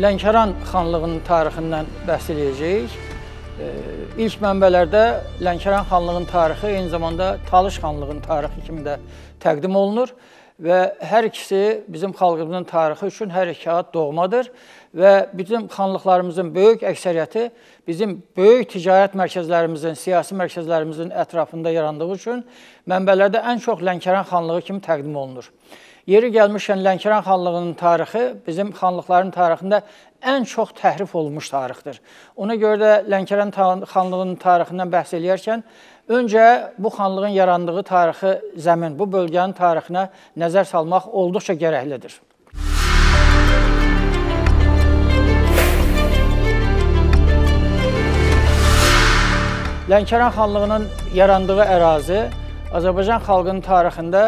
Lənkəran xanlığının tarixindən bəhs eləyəcəyik. İlk mənbələrdə Lənkəran xanlığının tarixi eyni zamanda Talış xanlığının tarixi kimi də təqdim olunur və hər ikisi bizim xalqımızın tarixi üçün hər iki ad doğmadır və bizim xanlıqlarımızın böyük əksəriyyəti bizim böyük ticarət mərkəzlərimizin, siyasi mərkəzlərimizin ətrafında yarandığı üçün mənbələrdə ən çox Lənkəran xanlığı kimi təqdim olunur. Yeri gəlmişkən Lənkəran xanlığının tarixi bizim xanlıqların tarixində ən çox təhrif olunmuş tarixdir. Ona görə də Lənkəran xanlığının tarixindən bəhs eləyərkən öncə bu xanlığın yarandığı tarixi zəmin, bu bölgənin tarixinə nəzər salmaq olduqca gərəklidir. Lənkəran xanlığının yarandığı ərazi Azərbaycan xalqının tarixində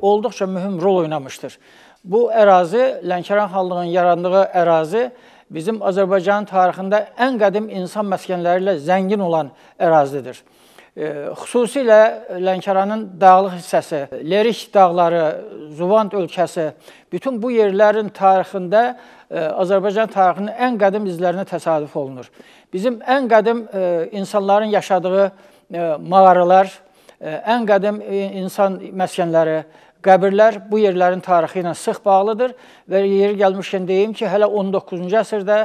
olduqca mühüm rol oynamışdır. Bu ərazi, Lənkəran xanlığının yarandığı ərazi bizim Azərbaycanın tarixində ən qədim insan məskənləri ilə zəngin olan ərazidir. E, xüsusilə Lənkəranın dağlıq hissəsi, Lerik dağları, Zuvant ölkəsi, bütün bu yerlərin tarixində e, Azərbaycan tarixinin ən qədim izlərinə təsadüf olunur. Bizim ən qədim e, insanların yaşadığı mağaralar, ən qədim insan məskənləri, Qəbirlər bu yerlərin tarixi ilə sıx bağlıdır və yeri gəlmişkən deyim ki, hələ 19-cu əsrdə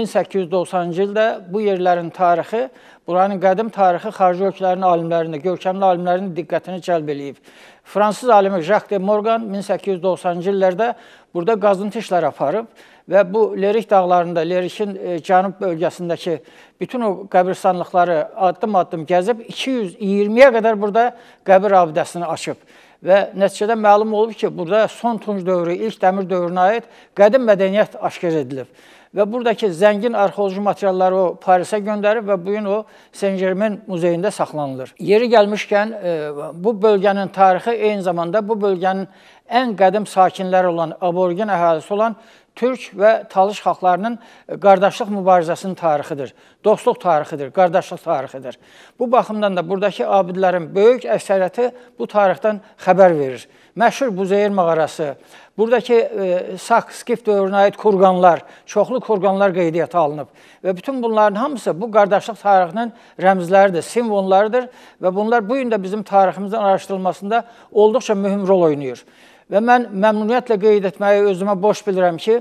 1890-cı e, ildə bu yerlərin tarixi, buranın qədim tarixi xarici ölkələrin alimlərini, görkəmli alimlərin diqqətini cəlb eləyib. Fransız alimi Jacques de Morgan 1890-cı illərdə burada qazıntı işləri aparıb və bu Lerik dağlarında, Lerikin e, cənub bölgəsindəki bütün o qəbristanlıqları addım-addım gəzib 220-yə qədər burada qəbir abidəsini açıb. Və nəticədə məlum olub ki, burada son tunc dövrü, ilk dəmir dövrünə aid qədim mədəniyyət aşkar edilib. Və buradakı zəngin arxeoloji materialları o Parisə göndərib və bu gün o Saint-Germain muzeyində saxlanılır. Yeri gəlmişkən e, bu bölgənin tarixi eyni zamanda bu bölgənin ən qədim sakinləri olan aborigin əhalisi olan Türk və Talış xalqlarının e, qardaşlıq mübarizəsinin tarixidir. Dostluq tarixidir, qardaşlıq tarixidir. Bu baxımdan da burdakı abidlərin böyük əksəriyyəti bu tarixdən xəbər verir. Məşhur Buzeyir mağarası, Buradakı e, Sak-Skif dövrünə aid kurqanlar, çoxlu kurqanlar qeydiyyata alınıb və bütün bunların hamısı bu qardaşlıq tarixinin rəmzləridir, simvollarıdır və bunlar bu gün də bizim tariximizin araşdırılmasında olduqca mühüm rol oynayır. Və mən məmnuniyyətlə qeyd etməyi özümə boş bilirəm ki,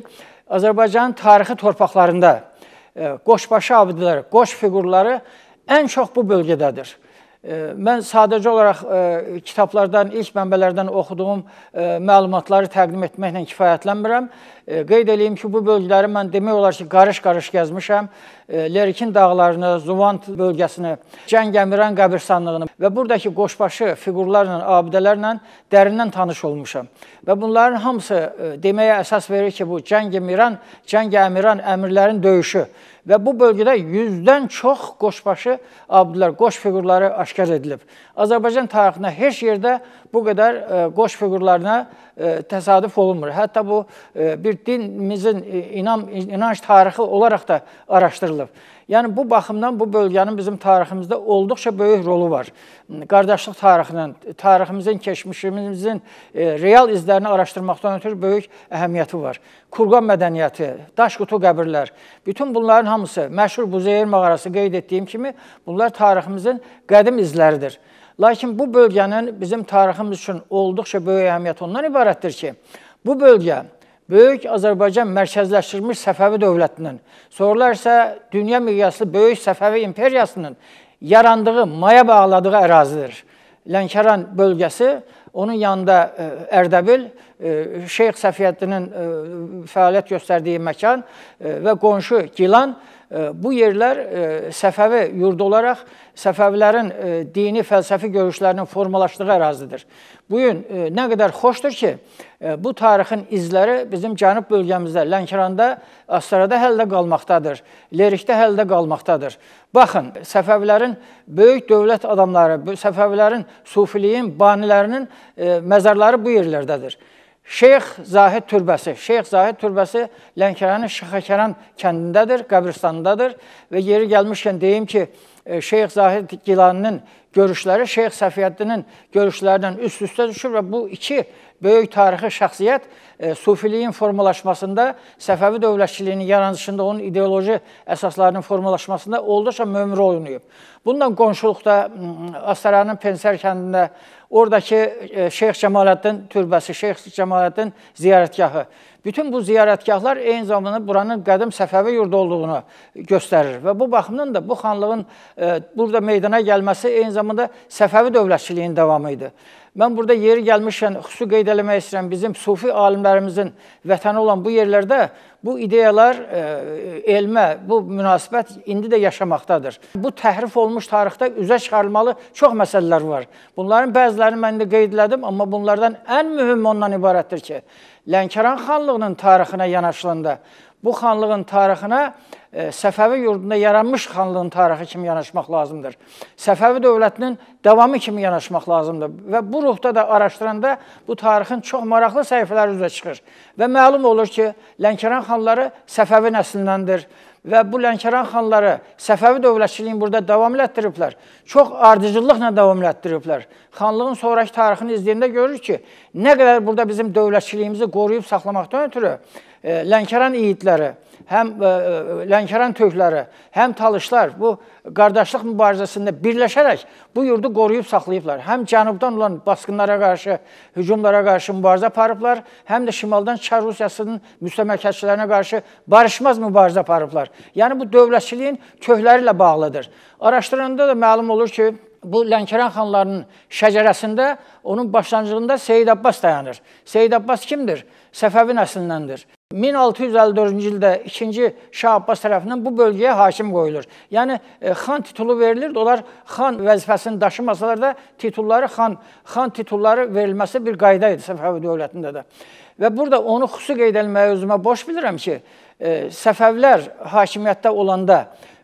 Azərbaycanın tarixi torpaqlarında e, qoşbaşı abidələr, qoş fiqurları ən çox bu bölgədədir. Mən sadəcə olaraq ə, e, kitablardan, ilk mənbələrdən oxuduğum ə, e, məlumatları təqdim etməklə kifayətlənmirəm. Ə, e, qeyd eləyim ki, bu bölgələri mən demək olar ki, qarış-qarış gəzmişəm. Lerkin dağlarını, Zuvant bölgəsini, Cəngəmirən qəbirstanlığını və buradakı qoşbaşı fiqurlarla, abidələrlə dərindən tanış olmuşam. Və bunların hamısı deməyə əsas verir ki, bu Cəngəmirən, Cəngəmirən əmirlərin döyüşü və bu bölgədə 100-dən çox qoşbaşı abidlər, qoş fiqurları aşkar edilib. Azərbaycan tarixində heç yerdə bu qədər e, qoç fiqurlarına e, təsadüf olunmur. Hətta bu e, bir dinimizin inam inanc tarixi olaraq da araşdırılıb. Yəni bu baxımdan bu bölgənin bizim tariximizdə olduqca böyük rolu var. Qardaşlıq tarixinin, tariximizin, keçmişimizin real izlərini araşdırmaqdan ötürü böyük əhəmiyyəti var. Kurqan mədəniyyəti, daş qutu qəbirlər, bütün bunların hamısı məşhur Buzeyir mağarası qeyd etdiyim kimi bunlar tariximizin qədim izləridir. Lakin bu bölgənin bizim tariximiz üçün olduqca böyük əhəmiyyəti ondan ibarətdir ki, bu bölgə böyük Azərbaycan mərkəzləşdirilmiş Səfəvi dövlətinin, sonralar isə dünya miqyaslı böyük Səfəvi imperiyasının yarandığı, maya bağladığı ərazidir. Lənkəran bölgəsi, onun yanında e, Ərdəbil, e, Şeyx Səfiyyəddinin e, fəaliyyət göstərdiyi məkan və qonşu Gilan Bu yerlər e, Səfəvi yurdu olaraq Səfəvilərin e, dini fəlsəfi görüşlərinin formalaşdığı ərazidir. Bu gün e, nə qədər xoşdur ki, bu tarixin izləri bizim cənub bölgəmizdə, Lənkəranda, Astarada hələ də qalmaqdadır. Lerikdə hələ də qalmaqdadır. Baxın, Səfəvilərin böyük dövlət adamları, Səfəvilərin sufiliyin banilərinin məzarları bu yerlərdədir. Şeyx Zahid türbəsi. Şeyx Zahid türbəsi Lənkəranın Şıxəkəran kəndindədir, qəbristandadır və yeri gəlmişkən deyim ki, e, Şeyx Zahid Gilaninin görüşləri Şeyx Səfiyyəddinin görüşlərindən üst-üstə düşür və bu iki böyük tarixi şəxsiyyət e, sufiliyin formalaşmasında, Səfəvi dövlətçiliyinin yaranışında, onun ideoloji əsaslarının formalaşmasında olduqca mühüm rol oynayıb. Bununla qonşuluqda Astaranın Pensər kəndində Oradakı e, Şeyx Cəmaləddin türbəsi, Şeyx Cəmaləddin ziyarətgahı. Bütün bu ziyarətgahlar eyni zamanda buranın qədim Səfəvi yurdu olduğunu göstərir və bu baxımdan da bu xanlığın e, burada meydana gəlməsi eyni zamanda Səfəvi dövlətçiliyinin davamı idi. Mən burada yeri gəlmişkən xüsusi qeyd eləmək istəyirəm, bizim sufi alimlərimizin vətəni olan bu yerlərdə bu ideyalar e, elmə, bu münasibət indi də yaşamaqdadır. Bu təhrif olmuş tarixdə üzə çıxarılmalı çox məsələlər var. Bunların bəzilərini mən də qeyd elədim, amma bunlardan ən mühüm ondan ibarətdir ki, Lənkəran xanlığının tarixinə yanaşılanda bu xanlığın tarixinə Səfəvi yurdunda yaranmış xanlığın tarixi kimi yanaşmaq lazımdır. Səfəvi dövlətinin davamı kimi yanaşmaq lazımdır və bu ruhda da araşdıranda bu tarixin çox maraqlı səhifələri üzə çıxır və məlum olur ki, Lənkəran xanları Səfəvi nəslindəndir və bu Lənkəran xanları Səfəvi dövlətçiliyini burada davam elətdiriblər. Çox ardıcıllıqla davam elətdiriblər. Xanlığın sonrakı tarixini izləyəndə görürük ki, nə qədər burada bizim dövlətçiliyimizi qoruyub saxlamaqdan ötürü Lənkəran iidləri, həm e, e, Lənkəran tökləri, həm talışlar bu qardaşlıq mübarizəsində birləşərək bu yurdu qoruyub saxlayıblar. Həm cənubdan olan basqınlara qarşı, hücumlara qarşı mübarizə aparıblar, həm də şimaldan Çar Rusiyasının müstəmləkəçilərinə qarşı barışmaz mübarizə aparıblar. Yəni bu dövlətçiliyin köhləri ilə bağlıdır. Araşdıranda da məlum olur ki, bu Lənkəran xanlarının şəcərəsində onun başlanğıcında Seyid Abbas dayanır. Seyid Abbas kimdir? Səfəvi nəslindəndir. 1654-cü ildə 2-ci Şah Abbas tərəfindən bu bölgəyə hakim qoyulur. Yəni e, xan titulu verilirdi. Onlar xan vəzifəsini daşımasalar da titulları xan, xan titulları verilməsi bir qayda idi Səfəvi dövlətində də. Və burada onu xüsusi qeyd etməyə özümə boş bilirəm ki, e, Səfəvlər hakimiyyətdə olanda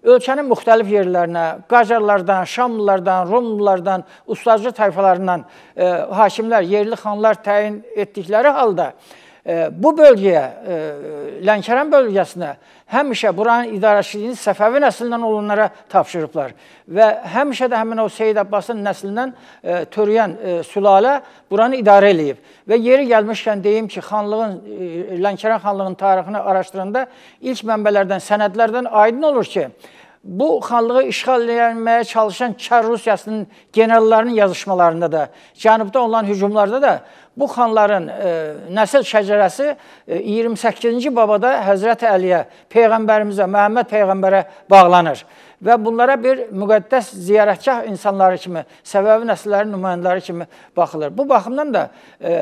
ölkənin müxtəlif yerlərinə, Qacarlardan, Şamlılardan, Rumlulardan, ustacı tayfalarından e, hakimlər, yerli xanlar təyin etdikləri halda bu bölgəyə, e, Lənkəran bölgəsinə həmişə buranın idarəçiliyini Səfəvi nəslindən olanlara tapşırıblar və həmişə də həmin o Seyid Abbasın nəslindən e, törəyən e, sülalə buranı idarə eləyib. Və yeri gəlmişkən deyim ki, xanlığın Lənkəran xanlığının tarixini araşdıranda ilk mənbələrdən, sənədlərdən aydın olur ki, bu xanlığı işğal etməyə çalışan Çar Rusiyasının generallarının yazışmalarında da, cənubda olan hücumlarda da bu xanların e, nəsil şəcərəsi e, 28-ci babada Həzrət Əliyə, peyğəmbərimizə, Məhəmməd peyğəmbərə bağlanır və bunlara bir müqəddəs ziyarətgah insanları kimi, səbəvi nəsillərin nümayəndələri kimi baxılır. Bu baxımdan da e,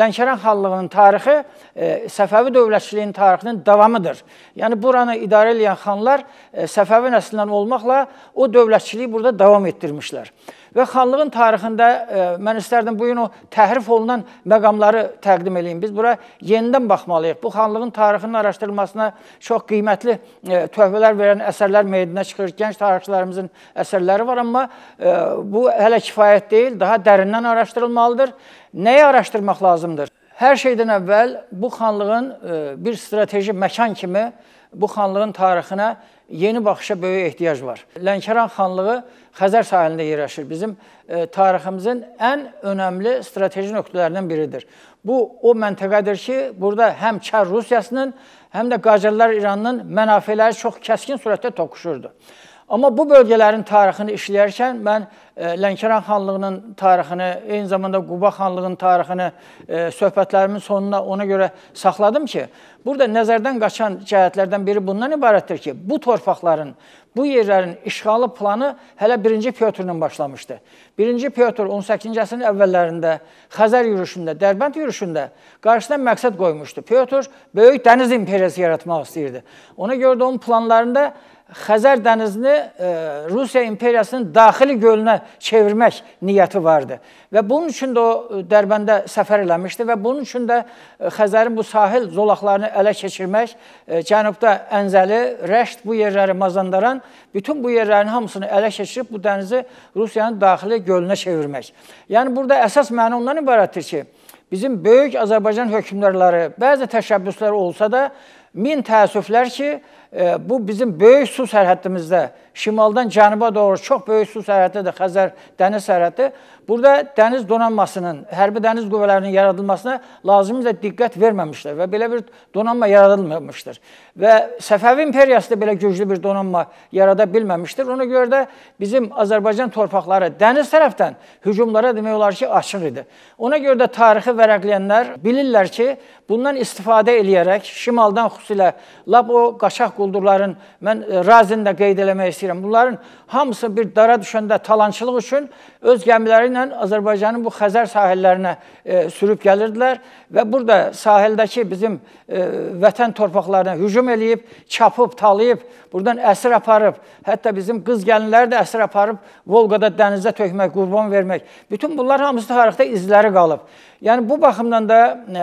Lənkəran xanlığının tarixi e, Səfəvi dövlətçiliyinin tarixinin davamıdır. Yəni buranı idarə edən xanlar e, Səfəvi nəslindən olmaqla o dövlətçiliyi burada davam etdirmişlər. Və xanlığın tarixində ə, e, mən istərdim bu gün o təhrif olunan məqamları təqdim eləyim. Biz bura yenidən baxmalıyıq. Bu xanlığın tarixinin araşdırılmasına çox qiymətli ə, e, töhfələr verən əsərlər meydana çıxır. Gənc tarixçilərimizin əsərləri var, amma ə, e, bu hələ kifayət deyil. Daha dərindən araşdırılmalıdır. Nəyi araşdırmaq lazımdır? Hər şeydən əvvəl bu xanlığın bir strateji məkan kimi bu xanlığın tarixinə yeni baxışa böyük ehtiyac var. Lənkəran xanlığı Xəzər sahilində yerləşir. Bizim e, tariximizin ən önəmli strateji nöqtələrindən biridir. Bu o məntəqədir ki, burada həm Çar Rusiyasının, həm də Qacarlar İranının mənafeləri çox kəskin surətdə toqquşurdu. Amma bu bölgələrin tarixini işləyərkən mən e, Lənkəran xanlığının tarixini, eyni zamanda Quba xanlığının tarixini e, söhbətlərimin sonuna ona görə saxladım ki, burada nəzərdən qaçan cəhətlərdən biri bundan ibarətdir ki, bu torpaqların, bu yerlərin işğalı planı hələ 1-ci Pyotrla başlamışdı. 1-ci Pyotr 18-ci əsrin əvvəllərində Xəzər yürüşündə, Dərbənd yürüşündə qarşısına məqsəd qoymuşdu. Pyotr böyük dəniz imperiyası yaratmaq istəyirdi. Ona görə də onun planlarında Xəzər dənizini e, Rusiya imperiyasının daxili gölünə çevirmək niyyəti vardı. Və bunun üçün də o e, Dərbəndə səfər eləmişdi və bunun üçün də e, Xəzərin bu sahil zolaqlarını ələ keçirmək, e, cənubda Ənzəli, Rəşt bu yerləri, Mazandaran, bütün bu yerlərin hamısını ələ keçirib bu dənizi Rusiyanın daxili gölünə çevirmək. Yəni burada əsas məna ondan ibarətdir ki, bizim böyük Azərbaycan hökmdarları bəzi təşəbbüslər olsa da min təəssüflər ki, bu bizim böyük su sərhədimizdə, şimaldan cənuba doğru çox böyük su sərhədidir, Xəzər dəniz sərhədi. Burada dəniz donanmasının, hərbi dəniz qüvvələrinin yaradılmasına lazımca diqqət verməmişlər və belə bir donanma yaradılmamışdır. Və Səfəvi imperiyası da belə güclü bir donanma yarada bilməmişdir. Ona görə də bizim Azərbaycan torpaqları dəniz tərəfdən hücumlara demək olar ki, açıq idi. Ona görə də tarixi vərəqləyənlər bilirlər ki, bundan istifadə eləyərək şimaldan xüsusilə lap o qaçaq qulluq quldurların, mən e, Razin də qeyd eləmək istəyirəm, bunların hamısı bir dara düşəndə talançılıq üçün öz gəmiləri ilə Azərbaycanın bu Xəzər sahillərinə e, sürüb gəlirdilər və burada sahildəki bizim e, vətən torpaqlarına hücum eləyib, çapıb, talayıb, buradan əsir aparıb, hətta bizim qız gəlinləri də əsir aparıb Volqada dənizdə tökmək, qurban vermək. Bütün bunlar hamısı tarixdə izləri qalıb. Yəni bu baxımdan da e,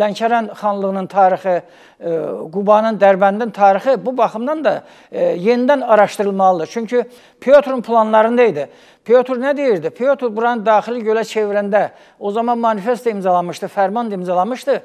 Lənkəran xanlığının tarixi, e, Qubanın, Dərbəndin tarixi bu baxımdan da e, yenidən araşdırılmalıdır. Çünki Pyotrun planlarında idi. Pyotr nə deyirdi? Pyotr buranı daxili gölə çevirəndə o zaman manifest imzalamışdı, fərman da imzalamışdı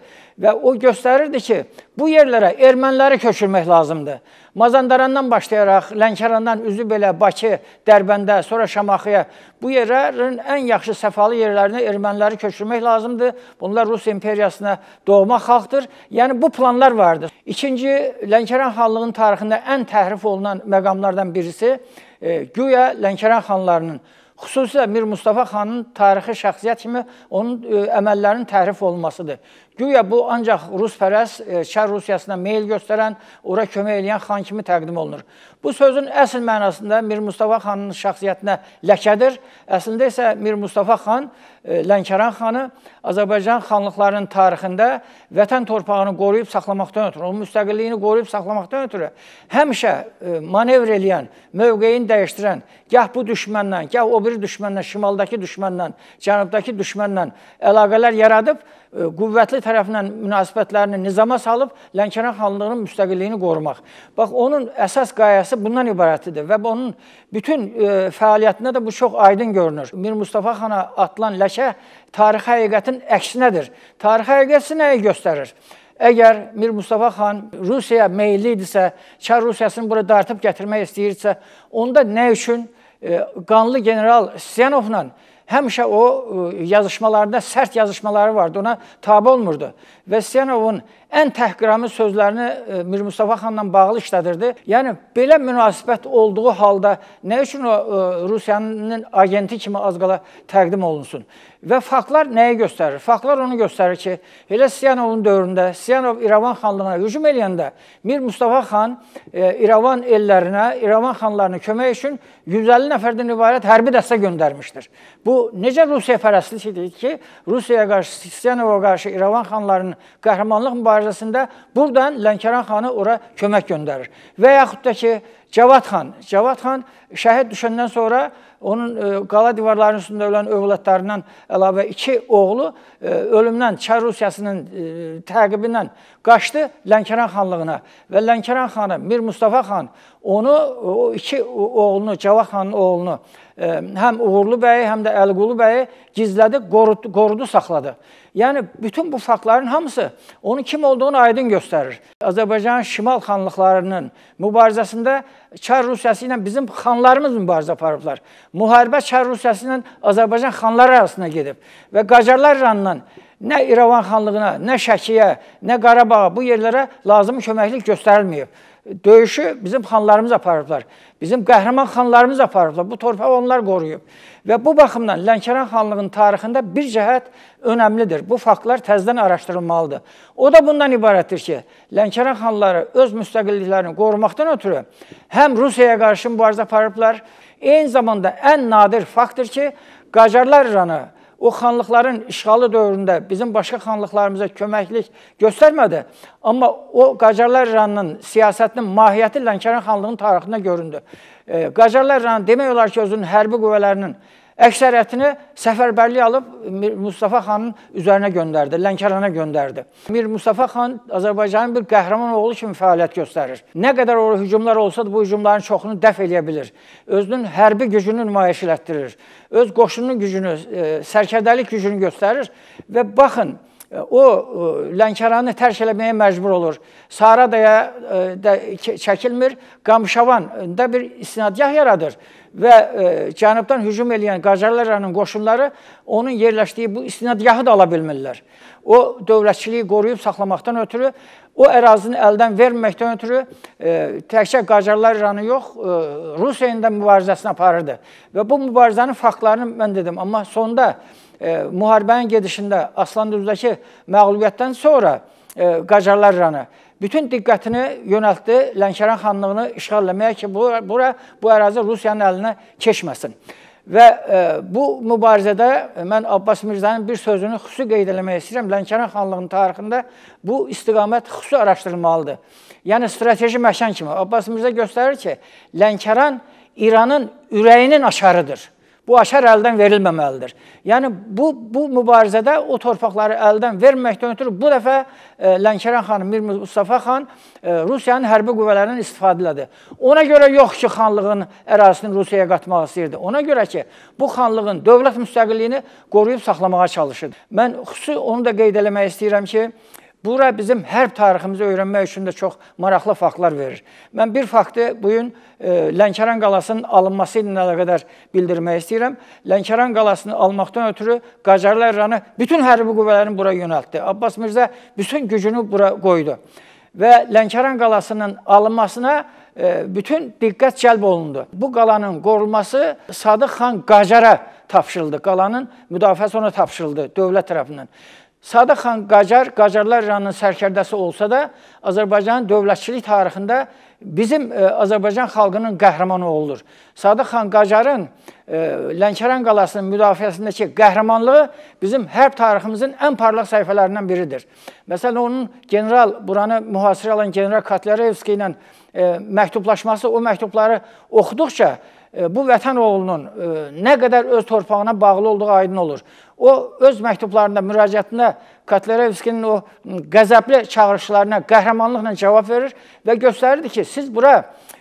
və o göstərirdi ki, bu yerlərə erməniləri köçürmək lazımdır. Mazandarandan başlayaraq Lənkərandan üzü belə Bakı, Dərbəndə, sonra Şamaxıya bu yerlərin ən yaxşı səfalı yerlərinə erməniləri köçürmək lazımdır. Bunlar Rus imperiyasına doğma xalqdır. Yəni bu planlar vardı. İkinci Lənkəran xanlığının tarixində ən təhrif olunan məqamlardan birisi e, güya Lənkəran xanlarının Xüsusilə Mir Mustafa xanın tarixi şəxsiyyət kimi onun ə, e, əməllərinin tərif olunmasıdır. Güya bu ancaq Ruspərəs e, Şər Rusiyasına meyl göstərən, ora kömək eləyən xan kimi təqdim olunur. Bu sözün əsl mənasında Mir Mustafa xanın şəxsiyyətinə ləkədir. Əslində isə Mir Mustafa xan e, Lənkəran xanı Azərbaycan xanlıqlarının tarixində vətən torpağını qoruyub saxlamaqdan ötürü, onun müstəqilliyini qoruyub saxlamaqdan ötürü həmişə manevr eləyən, mövqeyini dəyişdirən, gah bu düşmənlə, gah o bir düşmənlə, şimaldakı düşmənlə, cənubdakı düşmənlə əlaqələr yaradıb, e, qüvvətli tərəflə münasibətlərini nizama salıb Lənkəran xanlığının müstəqilliyini qorumaq. Bax, onun əsas qayəsi bundan ibarətdir və onun bütün e, fəaliyyətində də bu çox aydın görünür. Mir Mustafa xana atılan ləkə tarixi həqiqətin əksinədir. Tarixi həqiqəti nəyi göstərir? Əgər Mir Mustafa xan Rusiyaya meylli idisə, Çar Rusiyasını bura dartıb gətirmək istəyirsə, onda nə üçün qanlı general Syanovla həmişə o e, yazışmalarında sərt yazışmaları vardı. Ona tabe olmurdu və Senovun ən təhqiramiz sözlərini e, Mir Mustafa xanla bağlı işlədirdi. Yəni belə münasibət olduğu halda nə üçün o e, Rusiyanın agenti kimi az qala təqdim olunsun? Və faktlar nəyi göstərir? Faktlar onu göstərir ki, elə Siyanovun dövründə Siyanov İrəvan xanlığına hücum eləyəndə Mir Mustafa xan e, İrəvan ellərinə, İrəvan xanlarına kömək üçün 150 nəfərdən ibarət hərbi dəstə göndərmişdir. Bu necə Rusiya fərəstlik idi ki, Rusiyaya qarşı Siyanova qarşı İrəvan xanlarının qəhrəmanlıq mübarizəsində buradan Lənkəran xanı ora kömək göndərir. Və yaxud da ki, Cavad xan, Cavad xan şəhid düşəndən sonra onun e, qala divarlarının üstündə ölən övladlarından əlavə iki oğlu e, ölümdən Çar Rusiyasının e, təqibindən qaçdı Lənkəran xanlığına və Lənkəran xanı Mir Mustafa xan onu o iki oğlunu, Cavad xanın oğlunu e, həm Uğurlu bəyi, həm də Əliqulu bəyi gizlədi, qorudu, qorudu, saxladı. Yəni bütün bu faktların hamısı onun kim olduğunu aydın göstərir. Azərbaycanın şimal xanlıqlarının mübarizəsində Çar Rusiyası ilə bizim xanlarımız mübarizə aparıblar. Müharibə Çar Rusiyası ilə Azərbaycan xanları arasında gedib və Qacarlar İranla Nə İrəvan xanlığına, nə Şəkiyə, nə Qarabağa bu yerlərə lazım köməklik göstərilməyib. Döyüşü bizim xanlarımız aparıblar. Bizim qəhrəman xanlarımız aparıblar. Bu torpağı onlar qoruyub. Və bu baxımdan Lənkəran xanlığının tarixində bir cəhət önəmlidir. Bu faktlar təzədən araşdırılmalıdır. O da bundan ibarətdir ki, Lənkəran xanları öz müstəqilliklərini qorumaqdan ötürü həm Rusiyaya qarşı mübarizə aparıblar, eyni zamanda ən nadir faktdır ki, Qacarlar İranı o xanlıqların işğalı dövründə bizim başqa xanlıqlarımıza köməklik göstərmədi. Amma o Qacarlar İranının siyasətinin mahiyyəti Lənkəran xanlığının tarixində göründü. E, Qacarlar İranı demək olar ki, özünün hərbi qüvvələrinin Əksəriyyətini səfərbərliyə alıb Mir Mustafa xanın üzərinə göndərdi, Lənkərana göndərdi. Mir Mustafa xan Azərbaycanın bir qəhrəman oğlu kimi fəaliyyət göstərir. Nə qədər o hücumlar olsa da bu hücumların çoxunu dəf eləyə bilir. Özünün hərbi gücünü nümayiş elətdirir. Öz qoşununun gücünü, e, sərkərdəlik gücünü göstərir və baxın, E, o e, Lənkəranı tərk eləməyə məcbur olur. Saradaya da e, çəkilmir, Qamışavanda bir istinadgah yaradır və cənubdan hücum edən Qacarlaryanın qoşunları onun yerləşdiyi bu istinadgahı da ala bilmirlər. O dövlətçiliyi qoruyub saxlamaqdan ötürü, o ərazini əldən verməkdən ötürü təkcə Qacarlaryanı yox, Rusiya ilə mübarizəsini aparırdı. Və bu mübarizənin faktlarını mən dedim, amma sonda e, müharibənin gedişində Aslanduzdakı məğlubiyyətdən sonra e, Qacarlar İranı bütün diqqətini yönəltdi Lənkəran xanlığını işğal etməyə ki, bu bura bu ərazi Rusiyanın əlinə keçməsin. Və e, bu mübarizədə mən Abbas Mirzənin bir sözünü xüsusi qeyd eləmək istəyirəm. Lənkəran xanlığının tarixində bu istiqamət xüsusi araşdırılmalıdır. Yəni strateji məkan kimi Abbas Mirzə göstərir ki, Lənkəran İranın ürəyinin aşarıdır bu aşar əldən verilməməlidir. Yəni bu bu mübarizədə o torpaqları əldən verməkdən ötürü bu dəfə e, Lənkəran xanı Mir Mustafa xan e, Rusiyanın hərbi qüvvələrindən istifadə elədi. Ona görə yox ki, xanlığın ərazisini Rusiyaya qatmaq istəyirdi. Ona görə ki, bu xanlığın dövlət müstəqilliyini qoruyub saxlamağa çalışırdı. Mən xüsusi onu da qeyd eləmək istəyirəm ki, Bura bizim hərb tariximizi öyrənmək üçün də çox maraqlı faktlar verir. Mən bir faktı bu gün e, Lənkəran qalasının alınması ilə əlaqədar bildirmək istəyirəm. Lənkəran qalasını almaqdan ötürü Qacarlı İranı bütün hərbi qüvvələrini bura yönəltdi. Abbas Mirzə bütün gücünü bura qoydu. Və Lənkəran qalasının alınmasına e, bütün diqqət cəlb olundu. Bu qalanın qorunması Sadıq xan Qacara tapşırıldı. Qalanın müdafiəsi ona tapşırıldı dövlət tərəfindən. Sadıq xan Qacar, Qacarlar İranının sərkərdəsi olsa da, Azərbaycanın dövlətçilik tarixində bizim ə, e, Azərbaycan xalqının qəhrəmanı olur. Sadıq xan Qacarın ə, e, Lənkəran qalasının müdafiəsindəki qəhrəmanlığı bizim hərb tariximizin ən parlaq səhifələrindən biridir. Məsələn, onun general, buranı mühasirə alan general Katlerevski ilə ə, e, məktublaşması, o məktubları oxuduqca bu vətən oğlunun e, nə qədər öz torpağına bağlı olduğu aydın olur. O öz məktublarında, müraciətində Katlerevskinin o qəzəbli çağırışlarına qəhrəmanlıqla cavab verir və göstərirdi ki, siz bura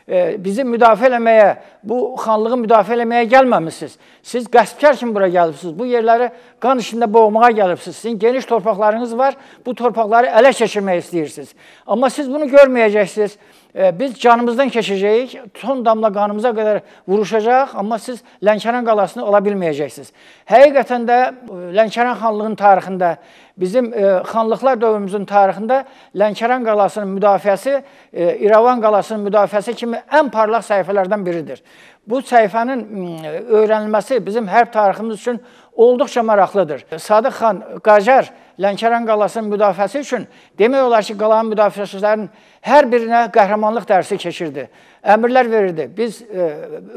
e, bizi müdafiə eləməyə, bu xanlığı müdafiə eləməyə gəlməmisiniz. Siz qəsbkar kimi bura gəlibsiniz. Bu yerləri qan içində boğmağa gəlibsiniz. Sizin geniş torpaqlarınız var. Bu torpaqları ələ keçirmək istəyirsiniz. Amma siz bunu görməyəcəksiniz biz canımızdan keçəcəyik, son damla qanımıza qədər vuruşacaq, amma siz Lənkəran qalasını ola bilməyəcəksiniz. Həqiqətən də e, Lənkəran xanlığının tarixində, bizim e, xanlıqlar dövrümüzün tarixində Lənkəran qalasının müdafiəsi e, İrəvan qalasının müdafiəsi kimi ən parlaq səhifələrdən biridir. Bu səhifənin öyrənilməsi bizim hərb tariximiz üçün olduqca maraqlıdır. Sadıq xan Qacar Lənkəran qalasının müdafiəsi üçün demək olar ki, qalanın müdafiəçilərinin hər birinə qəhrəmanlıq dərsi keçirdi əmrlər verirdi. Biz e,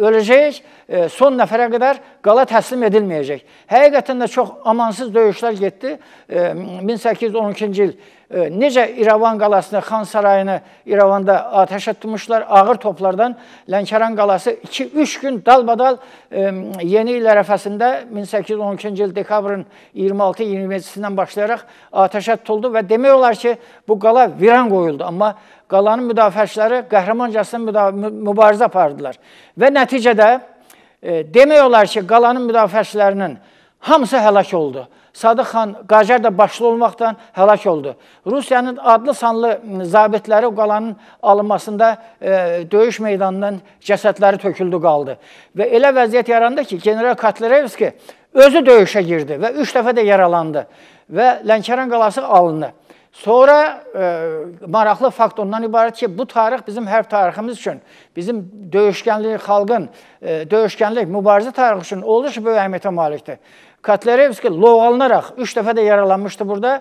öləcəyik, e, son nəfərə qədər qala təslim edilməyəcək. Həqiqətən də çox amansız döyüşlər getdi. E, 1812-ci il e, necə İrəvan qalasını, Xan sarayını İrəvanda atəş etmişlər, ağır toplardan Lənkəran qalası 2-3 gün dalbadal e, yeni il ərəfəsində 1812-ci il dekabrın 26-27-sindən başlayaraq atəşə tutuldu və demək olar ki, bu qala viran qoyuldu. Amma qalanın müdafiəçiləri qəhrəmancasına mübarizə apardılar. Və nəticədə e, demək olar ki, qalanın müdafiəçilərinin hamısı həlak oldu. Sadıq xan Qacar da başlı olmaqdan həlak oldu. Rusiyanın adlı-sanlı zabitləri o qalanın alınmasında e, döyüş meydanından cəsədləri töküldü qaldı. Və elə vəziyyət yarandı ki, general Katlerevski özü döyüşə girdi və üç dəfə də yaralandı və Lənkəran qalası alındı. Sonra e, maraqlı fakt ondan ibarət ki, bu tarix bizim hərb tariximiz üçün, bizim döyüşkənlik, xalqın e, döyüşkənlik, mübarizə tarixi üçün olduqca böyük əhəmiyyətə malikdir. Katlerevski loğalanaraq 3 dəfə də yaralanmışdı burada.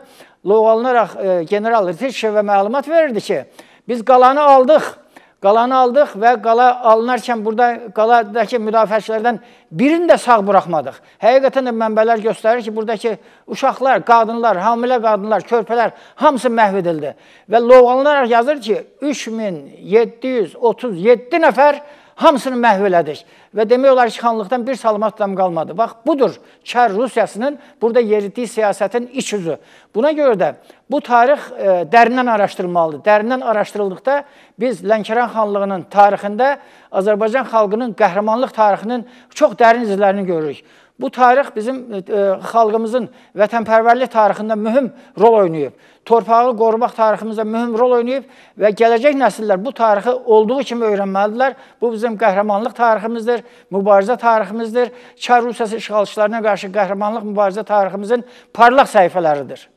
Loğalanaraq e, general Ritişevə məlumat verirdi ki, biz qalanı aldıq. Qalanı aldıq və qala alınarkən burada qaladakı müdafiəçilərdən birini də sağ buraxmadıq. Həqiqətən də mənbələr göstərir ki, buradakı uşaqlar, qadınlar, hamilə qadınlar, körpələr hamısı məhv edildi. Və lovğalanaraq yazır ki, 3737 nəfər hamısını məhv elədik və demək olar ki, xanlıqdan bir salamat adam qalmadı. Bax, budur kər Rusiyasının burada yeritdiyi siyasətin iç üzü. Buna görə də bu tarix e, dərindən araşdırılmalıdır. Dərindən araşdırıldıqda biz Lənkəran xanlığının tarixində Azərbaycan xalqının qəhrəmanlıq tarixinin çox dərin izlərini görürük. Bu tarix bizim e, e, xalqımızın vətənpərvərlik tarixində mühüm rol oynayıb. Torpağı qorumaq tariximizdə mühüm rol oynayıb və gələcək nəsillər bu tarixi olduğu kimi öyrənməlidirlər. Bu bizim qəhrəmanlıq tariximizdir, mübarizə tariximizdir. Çar Rusiyası işğalçılarına qarşı qəhrəmanlıq mübarizə tariximizin parlaq səhifələridir.